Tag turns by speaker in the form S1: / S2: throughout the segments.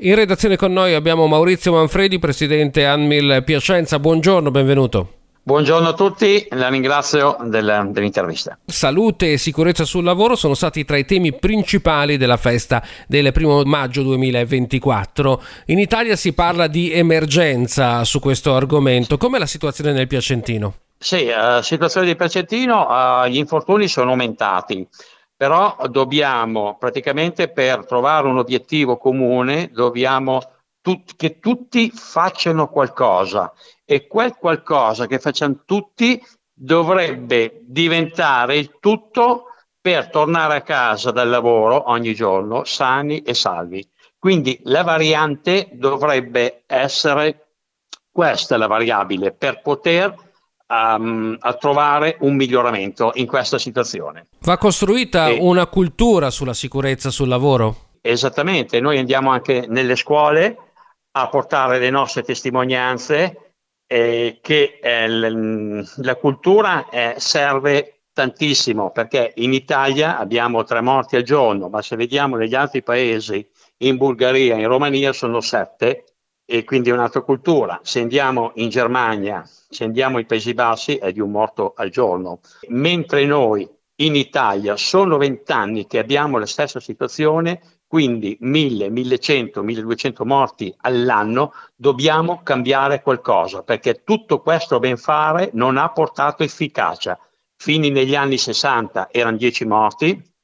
S1: In
S2: redazione con noi abbiamo Maurizio Manfredi, presidente Anmil Piacenza. Buongiorno,
S1: benvenuto. Buongiorno a tutti, la ringrazio del, dell'intervista.
S2: Salute e sicurezza sul lavoro sono stati tra i temi principali della festa del primo maggio 2024. In Italia si parla di emergenza su questo argomento. Com'è la situazione nel Piacentino?
S1: Sì, la uh, eh, situazione del Piacentino, uh, gli infortuni sono aumentati però dobbiamo praticamente per trovare un obiettivo comune, dobbiamo tut- che tutti facciano qualcosa e quel qualcosa che facciamo tutti dovrebbe diventare il tutto per tornare a casa dal lavoro ogni giorno sani e salvi. Quindi la variante dovrebbe essere questa la variabile per poter a, ehm, a, trovare un miglioramento in questa situazione.
S2: Va costruita e, una cultura sulla sicurezza sul lavoro?
S1: Esattamente, noi andiamo anche nelle scuole a portare le nostre testimonianze eh, che eh, la cultura eh, serve tantissimo perché in Italia abbiamo tre morti al giorno, ma se vediamo negli altri paesi, in Bulgaria, in Romania sono sette, e quindi è un'altra cultura. Se andiamo in Germania, se andiamo ai Paesi Bassi, è di un morto al giorno. Mentre noi in Italia sono vent'anni che abbiamo la stessa situazione, quindi 1000, 1100, 1200 morti all'anno, dobbiamo cambiare qualcosa perché tutto questo benfare non ha portato efficacia. Fini negli anni 60 erano 10 morti,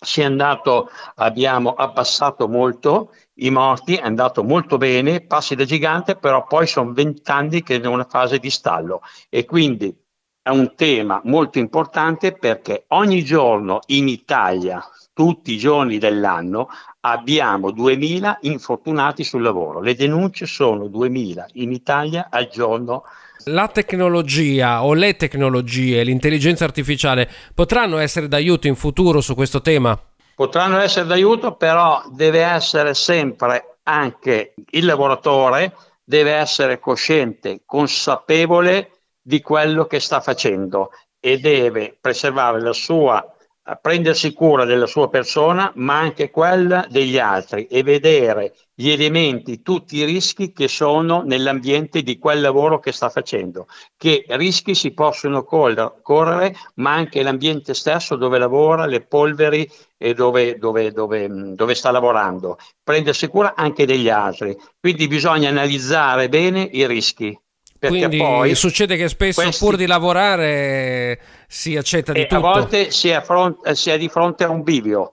S1: si è andato, abbiamo abbassato molto i morti, è andato molto bene, passi da gigante, però poi sono vent'anni che è in una fase di stallo e quindi è un tema molto importante perché ogni giorno in Italia, tutti i giorni dell'anno, abbiamo 2.000 infortunati sul lavoro. Le denunce sono 2.000 in Italia al giorno. La
S2: tecnologia o le tecnologie, l'intelligenza artificiale potranno essere d'aiuto in futuro su questo tema?
S1: potranno essere d'aiuto, però deve essere sempre anche il lavoratore, deve essere cosciente, consapevole di quello che sta facendo e deve preservare la sua prendersi cura della sua persona, ma anche quella degli altri e vedere gli elementi, tutti i rischi che sono nell'ambiente di quel lavoro che sta facendo, che rischi si possono correre, ma anche l'ambiente stesso dove lavora, le polveri e dove, dove, dove, dove sta lavorando. Prendersi cura anche degli altri. Quindi bisogna analizzare bene i rischi. Perché Quindi poi succede
S2: che spesso questi... pur di lavorare si accetta di e tutto. A volte
S1: si è, fronte, eh, si è, di fronte a un bivio.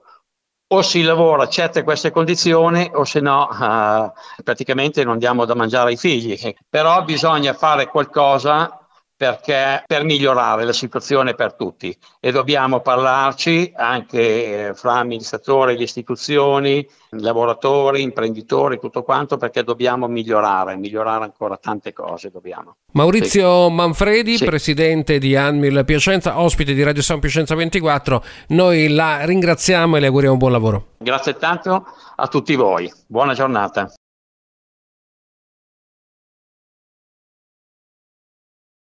S1: O si lavora, accetta queste condizioni, o se no eh, praticamente non diamo da mangiare ai figli. Però bisogna fare qualcosa perché per migliorare la situazione per tutti e dobbiamo parlarci anche eh, fra amministratori, le istituzioni, lavoratori, imprenditori, tutto quanto perché dobbiamo migliorare, migliorare ancora tante cose dobbiamo.
S2: Maurizio sì. Manfredi, sì. presidente di Anmil Piacenza, ospite di Radio San Piacenza 24, noi la ringraziamo e le auguriamo buon lavoro.
S1: Grazie tanto a tutti voi, buona giornata.